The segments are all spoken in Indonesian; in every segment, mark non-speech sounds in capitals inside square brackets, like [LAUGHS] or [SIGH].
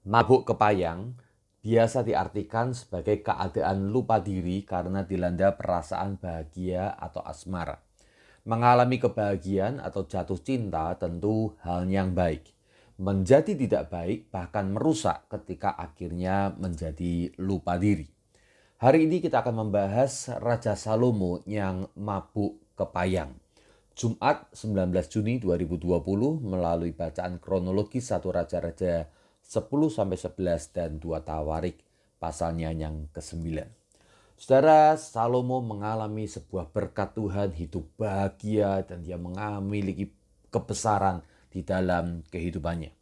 Mabuk kepayang biasa diartikan sebagai keadaan lupa diri karena dilanda perasaan bahagia atau asmara. Mengalami kebahagiaan atau jatuh cinta tentu hal yang baik. Menjadi tidak baik bahkan merusak ketika akhirnya menjadi lupa diri. Hari ini kita akan membahas Raja Salomo yang mabuk kepayang. Jumat 19 Juni 2020 melalui bacaan kronologi satu Raja-Raja 10-11 dan dua Tawarik pasalnya yang ke-9. Saudara, Salomo mengalami sebuah berkat Tuhan, hidup bahagia dan dia memiliki kebesaran di dalam kehidupannya.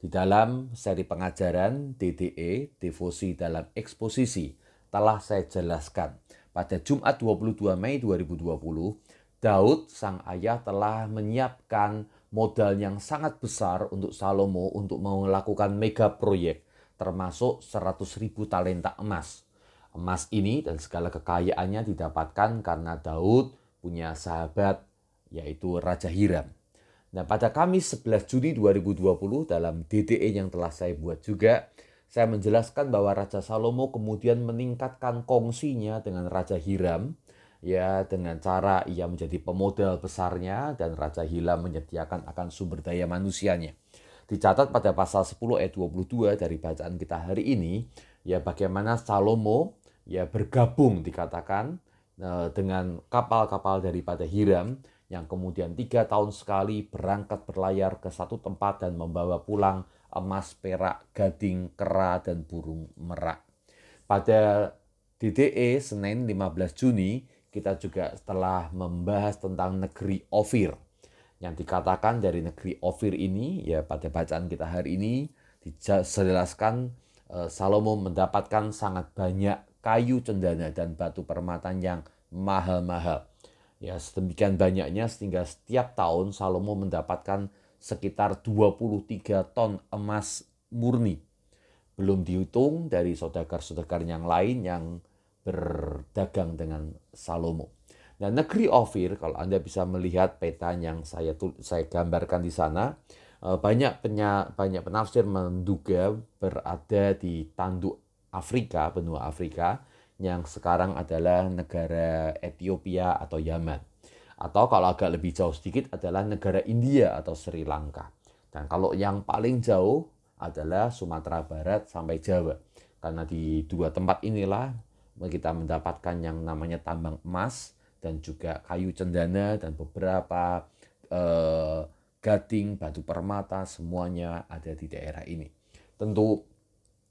Di dalam seri pengajaran DDE, Devosi dalam Eksposisi, telah saya jelaskan pada Jumat 22 Mei 2020, Daud sang ayah telah menyiapkan modal yang sangat besar untuk Salomo untuk melakukan mega proyek termasuk 100 ribu talenta emas. Emas ini dan segala kekayaannya didapatkan karena Daud punya sahabat yaitu Raja Hiram. Nah pada Kamis 11 Juni 2020 dalam DTE yang telah saya buat juga, saya menjelaskan bahwa Raja Salomo kemudian meningkatkan kongsinya dengan Raja Hiram ya dengan cara ia menjadi pemodal besarnya dan Raja Hila menyediakan akan sumber daya manusianya. Dicatat pada pasal 10 ayat 22 dari bacaan kita hari ini, ya bagaimana Salomo ya bergabung dikatakan e, dengan kapal-kapal daripada Hiram yang kemudian tiga tahun sekali berangkat berlayar ke satu tempat dan membawa pulang emas, perak, gading, kera, dan burung merak. Pada DDE Senin 15 Juni kita juga telah membahas tentang negeri Ofir. Yang dikatakan dari negeri Ofir ini, ya pada bacaan kita hari ini, dijelaskan eh, Salomo mendapatkan sangat banyak kayu cendana dan batu permatan yang mahal-mahal. Ya, sedemikian banyaknya sehingga setiap tahun Salomo mendapatkan sekitar 23 ton emas murni. Belum dihitung dari saudagar-saudagar yang lain yang berdagang dengan Salomo. Nah, negeri Ofir kalau Anda bisa melihat peta yang saya saya gambarkan di sana, eh, banyak penya, banyak penafsir menduga berada di tanduk Afrika, benua Afrika yang sekarang adalah negara Ethiopia atau Yaman. Atau kalau agak lebih jauh sedikit adalah negara India atau Sri Lanka. Dan kalau yang paling jauh adalah Sumatera Barat sampai Jawa. Karena di dua tempat inilah kita mendapatkan yang namanya tambang emas dan juga kayu cendana dan beberapa eh, gading, batu permata semuanya ada di daerah ini. Tentu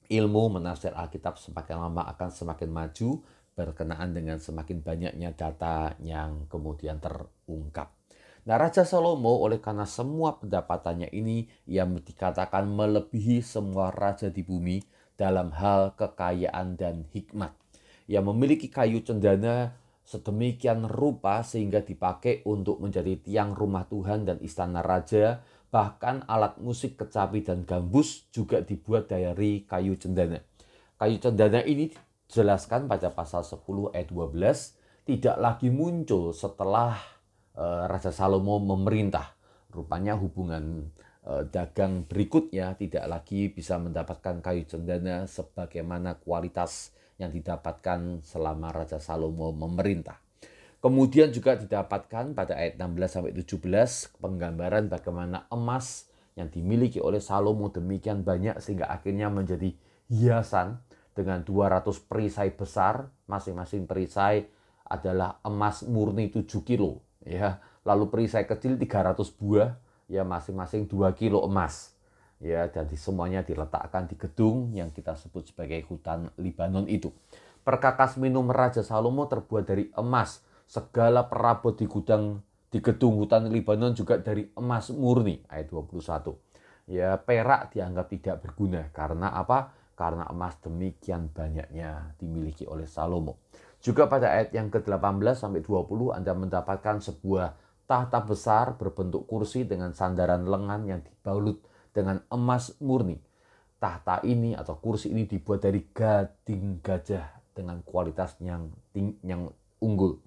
ilmu menafsir Alkitab semakin lama akan semakin maju berkenaan dengan semakin banyaknya data yang kemudian terungkap. Nah, Raja Salomo oleh karena semua pendapatannya ini ia dikatakan melebihi semua raja di bumi dalam hal kekayaan dan hikmat yang memiliki kayu cendana sedemikian rupa sehingga dipakai untuk menjadi tiang rumah Tuhan dan istana raja, bahkan alat musik kecapi dan gambus juga dibuat dari kayu cendana. Kayu cendana ini dijelaskan pada pasal 10 ayat 12 tidak lagi muncul setelah eh, Raja Salomo memerintah. Rupanya hubungan Eh, dagang berikutnya tidak lagi bisa mendapatkan kayu cendana sebagaimana kualitas yang didapatkan selama Raja Salomo memerintah. Kemudian juga didapatkan pada ayat 16 sampai 17 penggambaran bagaimana emas yang dimiliki oleh Salomo demikian banyak sehingga akhirnya menjadi hiasan dengan 200 perisai besar, masing-masing perisai adalah emas murni 7 kilo ya. Lalu perisai kecil 300 buah ya masing-masing 2 kilo emas ya jadi semuanya diletakkan di gedung yang kita sebut sebagai hutan Libanon itu. Perkakas minum Raja Salomo terbuat dari emas. Segala perabot di gudang di gedung hutan Libanon juga dari emas murni ayat 21. Ya, perak dianggap tidak berguna karena apa? Karena emas demikian banyaknya dimiliki oleh Salomo. Juga pada ayat yang ke-18 sampai 20 Anda mendapatkan sebuah Tahta besar berbentuk kursi dengan sandaran lengan yang dibalut dengan emas murni. Tahta ini atau kursi ini dibuat dari gading gajah dengan kualitas yang, ting yang unggul.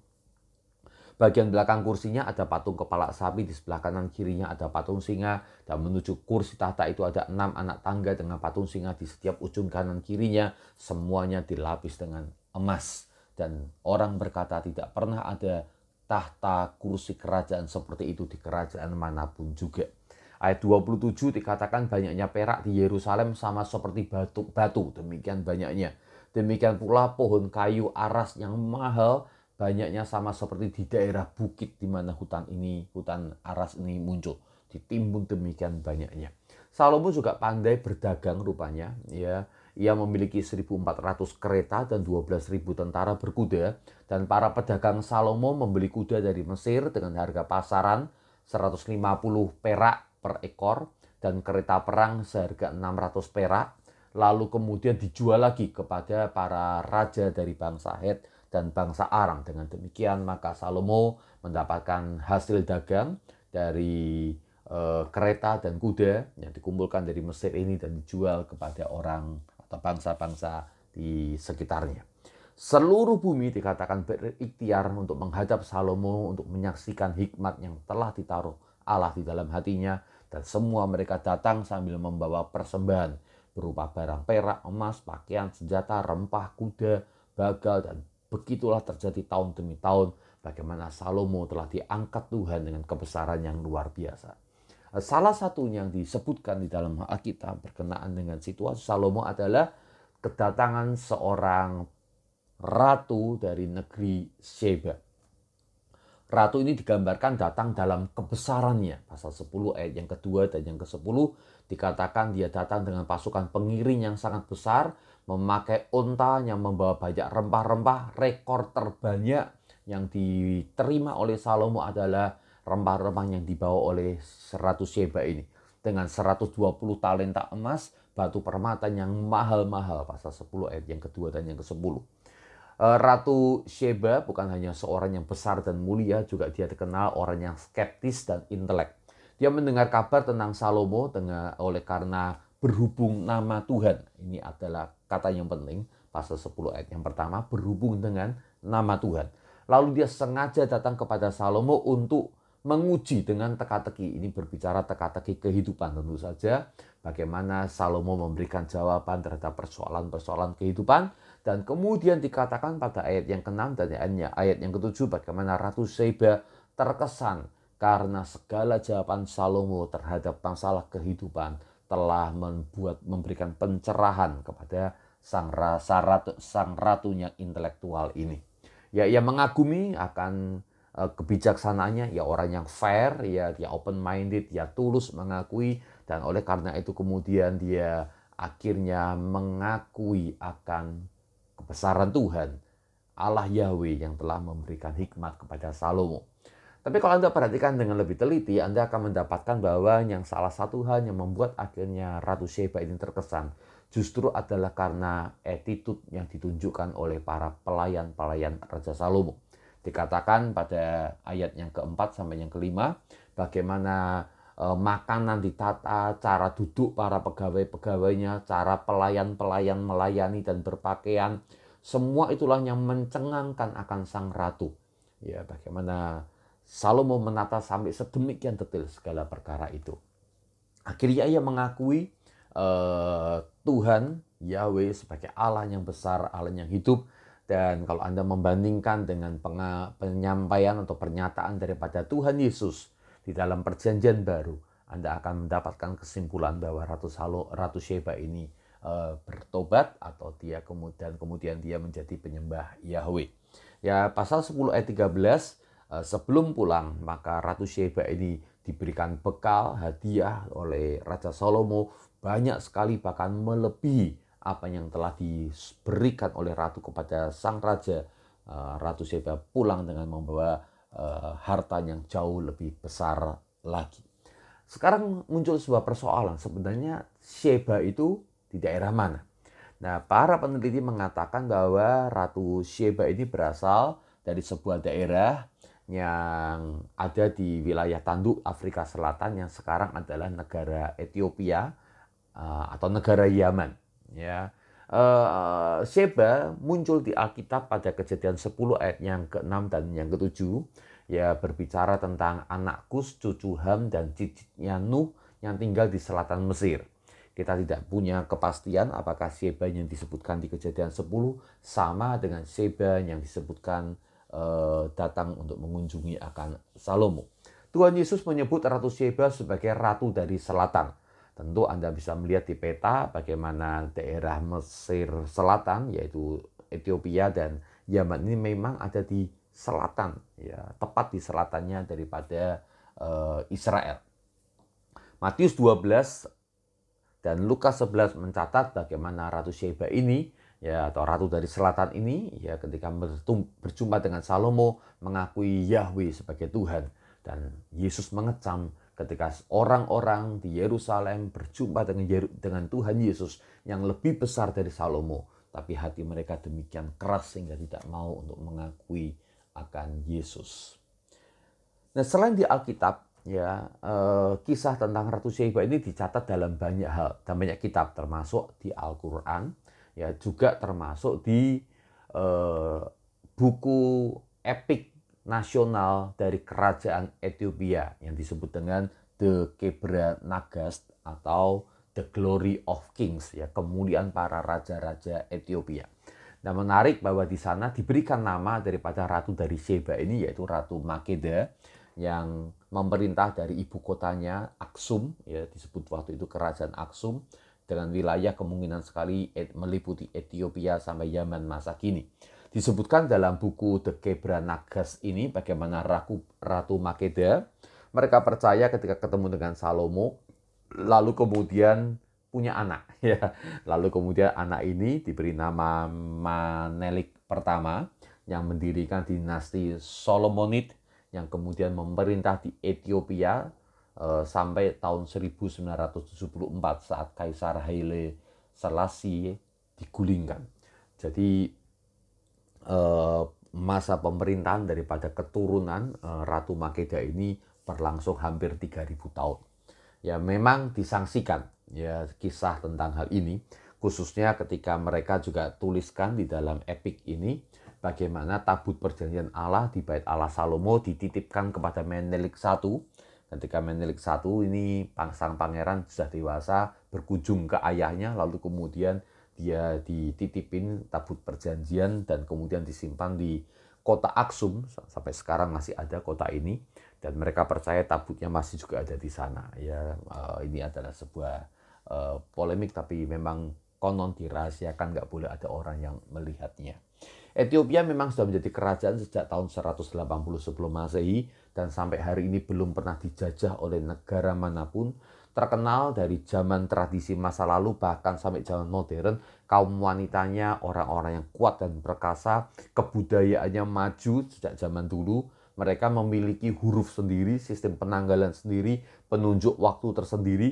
Bagian belakang kursinya ada patung kepala sapi, di sebelah kanan kirinya ada patung singa, dan menuju kursi tahta itu ada enam anak tangga dengan patung singa di setiap ujung kanan kirinya, semuanya dilapis dengan emas. Dan orang berkata tidak pernah ada tahta kursi kerajaan seperti itu di kerajaan manapun juga. Ayat 27 dikatakan banyaknya perak di Yerusalem sama seperti batu, batu demikian banyaknya. Demikian pula pohon kayu aras yang mahal banyaknya sama seperti di daerah bukit di mana hutan ini, hutan aras ini muncul. Ditimbun demikian banyaknya. Salomo juga pandai berdagang rupanya ya ia memiliki 1.400 kereta dan 12.000 tentara berkuda, dan para pedagang Salomo membeli kuda dari Mesir dengan harga pasaran 150 perak per ekor, dan kereta perang seharga 600 perak, lalu kemudian dijual lagi kepada para raja dari bangsa Het dan bangsa Arang Dengan demikian maka Salomo mendapatkan hasil dagang dari eh, kereta dan kuda yang dikumpulkan dari Mesir ini dan dijual kepada orang atau bangsa-bangsa di sekitarnya. Seluruh bumi dikatakan berikhtiar untuk menghadap Salomo untuk menyaksikan hikmat yang telah ditaruh Allah di dalam hatinya dan semua mereka datang sambil membawa persembahan berupa barang perak, emas, pakaian, senjata, rempah, kuda, bagal dan begitulah terjadi tahun demi tahun bagaimana Salomo telah diangkat Tuhan dengan kebesaran yang luar biasa. Eh, salah satu yang disebutkan di dalam Alkitab berkenaan dengan situasi Salomo adalah kedatangan seorang ratu dari negeri Sheba. Ratu ini digambarkan datang dalam kebesarannya. Pasal 10 ayat yang kedua dan yang ke-10 dikatakan dia datang dengan pasukan pengiring yang sangat besar, memakai unta yang membawa banyak rempah-rempah, rekor terbanyak yang diterima oleh Salomo adalah rempah-rempah yang dibawa oleh 100 Sheba ini. Dengan 120 talenta emas, batu permata yang mahal-mahal. Pasal 10 ayat yang kedua dan yang ke-10. Eh, Ratu Sheba bukan hanya seorang yang besar dan mulia, juga dia terkenal orang yang skeptis dan intelek. Dia mendengar kabar tentang Salomo dengan, oleh karena berhubung nama Tuhan. Ini adalah kata yang penting, pasal 10 ayat yang pertama, berhubung dengan nama Tuhan. Lalu dia sengaja datang kepada Salomo untuk menguji dengan teka-teki. Ini berbicara teka-teki kehidupan tentu saja. Bagaimana Salomo memberikan jawaban terhadap persoalan-persoalan kehidupan. Dan kemudian dikatakan pada ayat yang ke-6 dan ayatnya, ayat yang ke-7 bagaimana Ratu Seba terkesan karena segala jawaban Salomo terhadap masalah kehidupan telah membuat memberikan pencerahan kepada sang rasa ratu, sang ratunya intelektual ini. Ya, ia mengagumi akan Eh, kebijaksanaannya ya orang yang fair ya dia ya open minded ya tulus mengakui dan oleh karena itu kemudian dia akhirnya mengakui akan kebesaran Tuhan Allah Yahweh yang telah memberikan hikmat kepada Salomo. Tapi kalau Anda perhatikan dengan lebih teliti, Anda akan mendapatkan bahwa yang salah satu hal yang membuat akhirnya Ratu Sheba ini terkesan justru adalah karena attitude yang ditunjukkan oleh para pelayan-pelayan Raja Salomo. Dikatakan pada ayat yang keempat sampai yang kelima, bagaimana e, makanan ditata, cara duduk para pegawai-pegawainya, cara pelayan-pelayan melayani dan berpakaian, semua itulah yang mencengangkan akan sang ratu. Ya, bagaimana Salomo menata sampai sedemikian detail segala perkara itu. Akhirnya ia mengakui e, Tuhan Yahweh sebagai Allah yang besar, Allah yang hidup, dan kalau Anda membandingkan dengan penyampaian atau pernyataan daripada Tuhan Yesus di dalam perjanjian baru, Anda akan mendapatkan kesimpulan bahwa Ratu Salo Ratu Sheba ini e, bertobat atau dia kemudian kemudian dia menjadi penyembah Yahweh. Ya pasal 10 ayat 13 e, eh, sebelum pulang maka Ratu Sheba ini diberikan bekal hadiah oleh Raja Salomo banyak sekali bahkan melebihi apa yang telah diberikan oleh ratu kepada sang raja. Eh, ratu sheba pulang dengan membawa eh, harta yang jauh lebih besar lagi. Sekarang muncul sebuah persoalan, sebenarnya Sheba itu di daerah mana? Nah, para peneliti mengatakan bahwa Ratu Sheba ini berasal dari sebuah daerah yang ada di wilayah tanduk Afrika Selatan yang sekarang adalah negara Ethiopia eh, atau negara Yaman. Ya. Uh, Sheba muncul di Alkitab pada kejadian 10 ayat yang ke-6 dan yang ke-7 ya berbicara tentang anak Kus, cucu Ham dan cicitnya Nuh yang tinggal di selatan Mesir. Kita tidak punya kepastian apakah Sheba yang disebutkan di kejadian 10 sama dengan Sheba yang disebutkan uh, datang untuk mengunjungi akan Salomo. Tuhan Yesus menyebut Ratu Sheba sebagai ratu dari selatan. Tentu Anda bisa melihat di peta bagaimana daerah Mesir Selatan yaitu Ethiopia dan Yaman ini memang ada di selatan ya, tepat di selatannya daripada uh, Israel. Matius 12 dan Lukas 11 mencatat bagaimana Ratu Sheba ini ya atau ratu dari selatan ini ya ketika berjumpa dengan Salomo mengakui Yahweh sebagai Tuhan dan Yesus mengecam ketika orang-orang di Yerusalem berjumpa dengan, dengan Tuhan Yesus yang lebih besar dari Salomo, tapi hati mereka demikian keras sehingga tidak mau untuk mengakui akan Yesus. Nah, selain di Alkitab, ya eh, kisah tentang Ratu Sheba ini dicatat dalam banyak hal, dalam banyak kitab, termasuk di Al-Quran, ya juga termasuk di eh, buku epik nasional dari kerajaan Ethiopia yang disebut dengan The Kebra Nagast atau The Glory of Kings ya kemuliaan para raja-raja Ethiopia. Nah menarik bahwa di sana diberikan nama daripada ratu dari Sheba ini yaitu Ratu Makeda yang memerintah dari ibu kotanya Aksum ya disebut waktu itu kerajaan Aksum dengan wilayah kemungkinan sekali meliputi Ethiopia sampai Yaman masa kini. Disebutkan dalam buku The kebra nagas ini bagaimana Raku, Ratu Makeda, mereka percaya ketika ketemu dengan Salomo, lalu kemudian punya anak. [LAUGHS] ya Lalu kemudian anak ini diberi nama Manelik pertama yang mendirikan dinasti Solomonid yang kemudian memerintah di Ethiopia eh, sampai tahun 1974 saat Kaisar Haile Selassie digulingkan. Jadi Eh, masa pemerintahan daripada keturunan eh, Ratu Makeda ini berlangsung hampir 3000 tahun. Ya memang disangsikan ya kisah tentang hal ini khususnya ketika mereka juga tuliskan di dalam epik ini bagaimana tabut perjanjian Allah di bait Allah Salomo dititipkan kepada Menelik I ketika Menelik I ini sang pangeran sudah dewasa berkunjung ke ayahnya lalu kemudian dia dititipin tabut perjanjian dan kemudian disimpan di kota Aksum sampai sekarang masih ada kota ini dan mereka percaya tabutnya masih juga ada di sana ya eh, ini adalah sebuah eh, polemik tapi memang konon dirahasiakan nggak boleh ada orang yang melihatnya Ethiopia memang sudah menjadi kerajaan sejak tahun 180 sebelum masehi dan sampai hari ini belum pernah dijajah oleh negara manapun terkenal dari zaman tradisi masa lalu bahkan sampai zaman modern kaum wanitanya orang-orang yang kuat dan perkasa kebudayaannya maju sejak zaman dulu mereka memiliki huruf sendiri sistem penanggalan sendiri penunjuk waktu tersendiri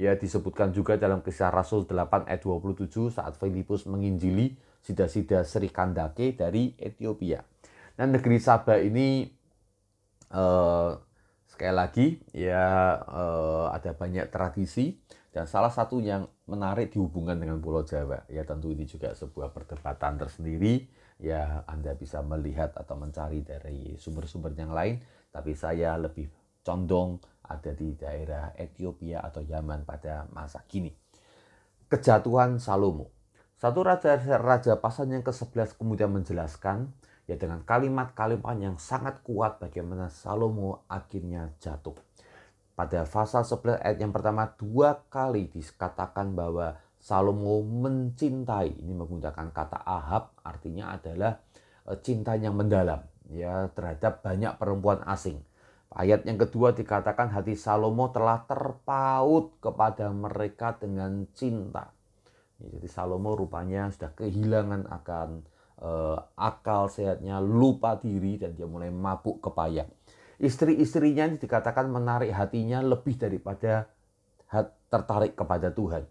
ya disebutkan juga dalam kisah Rasul 8 ayat 27 saat Filipus menginjili sida-sida Sri Kandake dari Ethiopia. Dan nah, negeri sabah ini eh, Sekali lagi ya uh, ada banyak tradisi dan salah satu yang menarik dihubungkan dengan Pulau Jawa. Ya tentu ini juga sebuah perdebatan tersendiri. Ya Anda bisa melihat atau mencari dari sumber-sumber yang lain. Tapi saya lebih condong ada di daerah Ethiopia atau Yaman pada masa kini. Kejatuhan Salomo. Satu raja-raja pasan yang ke-11 kemudian menjelaskan ya dengan kalimat-kalimat yang sangat kuat bagaimana Salomo akhirnya jatuh. Pada pasal 11 ayat yang pertama dua kali dikatakan bahwa Salomo mencintai ini menggunakan kata ahab artinya adalah eh, cinta yang mendalam ya terhadap banyak perempuan asing. Ayat yang kedua dikatakan hati Salomo telah terpaut kepada mereka dengan cinta. Jadi Salomo rupanya sudah kehilangan akan uh, akal sehatnya lupa diri dan dia mulai mabuk kepayang. Istri-istrinya dikatakan menarik hatinya lebih daripada tertarik kepada Tuhan.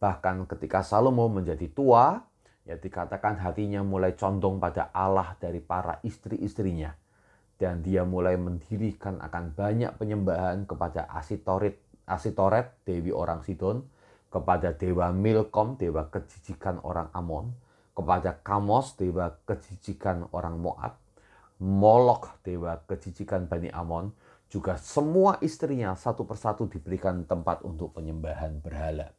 Bahkan ketika Salomo menjadi tua, ya dikatakan hatinya mulai condong pada Allah dari para istri-istrinya. Dan dia mulai mendirikan akan banyak penyembahan kepada Asitorit, Asitoret, Dewi orang Sidon, kepada Dewa Milkom, Dewa kejijikan orang Amon, kepada Kamos, dewa kejijikan orang Moab, Molok, dewa kejijikan Bani Amon, juga semua istrinya satu persatu diberikan tempat untuk penyembahan berhala.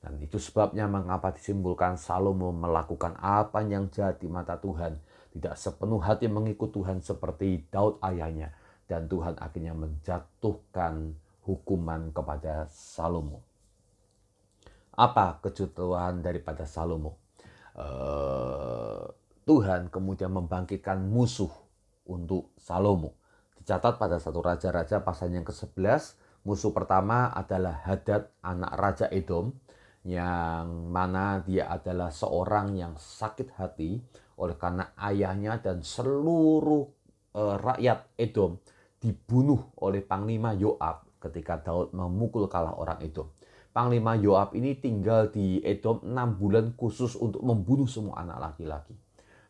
Dan itu sebabnya mengapa disimpulkan Salomo melakukan apa yang jahat di mata Tuhan, tidak sepenuh hati mengikut Tuhan seperti Daud ayahnya, dan Tuhan akhirnya menjatuhkan hukuman kepada Salomo. Apa kejutuan daripada Salomo? Eh, Tuhan kemudian membangkitkan musuh untuk Salomo. Dicatat pada satu raja-raja pasal yang ke-11, musuh pertama adalah Hadad anak raja Edom yang mana dia adalah seorang yang sakit hati oleh karena ayahnya dan seluruh e, rakyat Edom dibunuh oleh panglima Yoab ketika Daud memukul kalah orang Edom. Panglima Yoab ini tinggal di Edom 6 bulan khusus untuk membunuh semua anak laki-laki.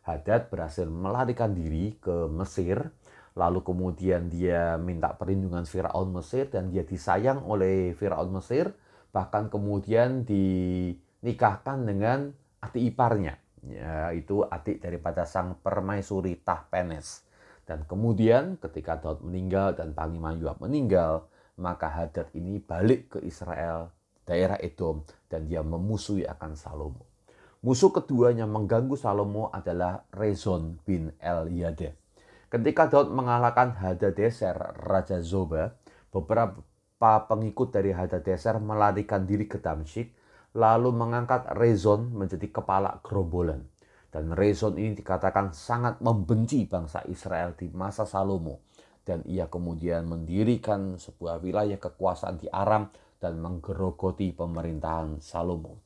Hadad berhasil melarikan diri ke Mesir, lalu kemudian dia minta perlindungan Firaun Mesir dan dia disayang oleh Firaun Mesir, bahkan kemudian dinikahkan dengan adik iparnya, yaitu adik daripada sang permaisuri Tahpenes. Dan kemudian ketika Daud meninggal dan Panglima Yoab meninggal, maka Hadad ini balik ke Israel daerah Edom dan dia memusuhi akan Salomo. Musuh keduanya mengganggu Salomo adalah Rezon bin El Eliade. Ketika Daud mengalahkan Hadadeser, Raja Zoba, beberapa pengikut dari Hadadeser melarikan diri ke Damsyik, lalu mengangkat Rezon menjadi kepala gerombolan. Dan Rezon ini dikatakan sangat membenci bangsa Israel di masa Salomo. Dan ia kemudian mendirikan sebuah wilayah kekuasaan di Aram dan menggerogoti pemerintahan Salomo.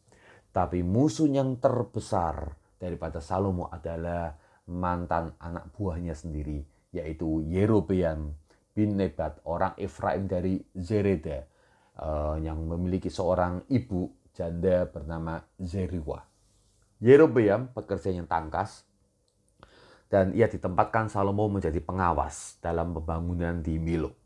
Tapi musuh yang terbesar daripada Salomo adalah mantan anak buahnya sendiri, yaitu Yerobeam bin Nebat, orang Efraim dari Zereda, eh, yang memiliki seorang ibu janda bernama Zeriwa. Yerobeam yang tangkas, dan ia ditempatkan Salomo menjadi pengawas dalam pembangunan di Milo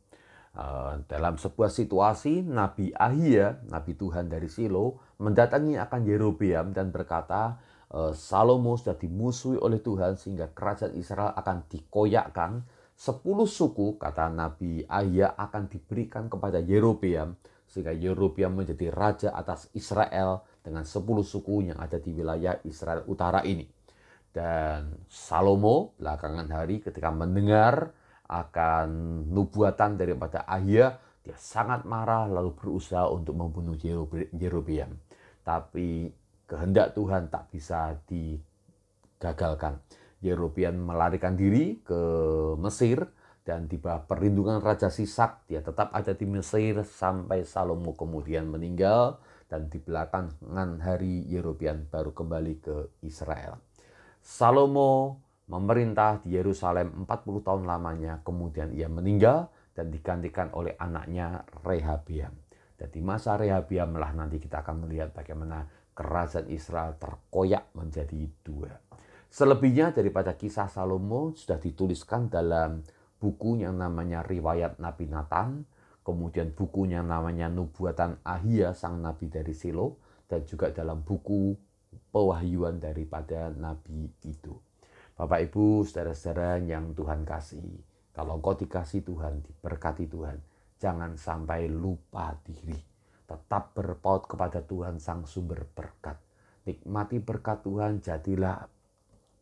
Eh, dalam sebuah situasi Nabi Ahia, Nabi Tuhan dari Silo, mendatangi akan Yerobeam dan berkata, eh, Salomo sudah dimusuhi oleh Tuhan sehingga kerajaan Israel akan dikoyakkan. Sepuluh suku, kata Nabi Ahia, akan diberikan kepada Yerobeam sehingga Yerobeam menjadi raja atas Israel dengan sepuluh suku yang ada di wilayah Israel Utara ini. Dan Salomo belakangan hari ketika mendengar akan nubuatan daripada Ahia, dia sangat marah lalu berusaha untuk membunuh Yerobeam. Tapi kehendak Tuhan tak bisa digagalkan. Yerobeam melarikan diri ke Mesir dan di bawah perlindungan Raja Sisak dia tetap ada di Mesir sampai Salomo kemudian meninggal dan di belakangan hari Yerobeam baru kembali ke Israel. Salomo memerintah di Yerusalem 40 tahun lamanya, kemudian ia meninggal dan digantikan oleh anaknya Rehabiam. Jadi masa Rehabiam lah nanti kita akan melihat bagaimana kerajaan Israel terkoyak menjadi dua. Selebihnya daripada kisah Salomo sudah dituliskan dalam buku yang namanya Riwayat Nabi Nathan, kemudian bukunya namanya Nubuatan Ahia sang nabi dari Silo, dan juga dalam buku pewahyuan daripada nabi itu. Bapak Ibu, saudara-saudara yang Tuhan kasih, Kalau engkau dikasih Tuhan, diberkati Tuhan. Jangan sampai lupa diri. Tetap berpaut kepada Tuhan sang sumber berkat. Nikmati berkat Tuhan, jadilah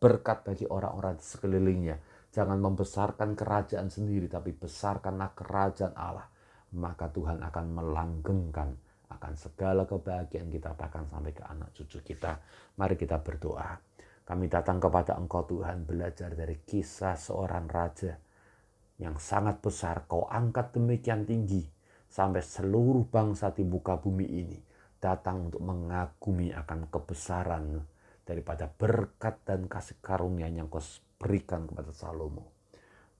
berkat bagi orang-orang di sekelilingnya. Jangan membesarkan kerajaan sendiri, tapi besarkanlah kerajaan Allah. Maka Tuhan akan melanggengkan akan segala kebahagiaan kita bahkan sampai ke anak cucu kita. Mari kita berdoa. Kami datang kepada Engkau Tuhan belajar dari kisah seorang raja yang sangat besar kau angkat demikian tinggi sampai seluruh bangsa di muka bumi ini datang untuk mengagumi akan kebesaran daripada berkat dan kasih karunia yang kau berikan kepada Salomo.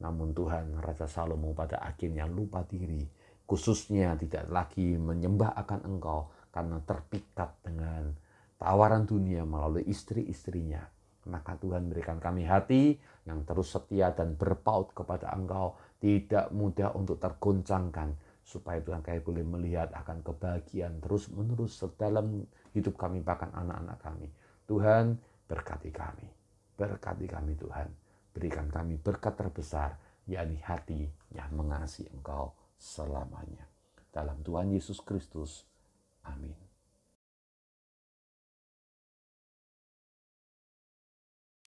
Namun Tuhan Raja Salomo pada akhirnya lupa diri, khususnya tidak lagi menyembah akan engkau karena terpikat dengan tawaran dunia melalui istri-istrinya maka Tuhan berikan kami hati yang terus setia dan berpaut kepada Engkau, tidak mudah untuk terguncangkan supaya Tuhan kami boleh melihat akan kebahagiaan terus-menerus dalam hidup kami, bahkan anak-anak kami. Tuhan, berkati kami. Berkati kami Tuhan. Berikan kami berkat terbesar, yakni hati yang mengasihi Engkau selamanya. Dalam Tuhan Yesus Kristus. Amin.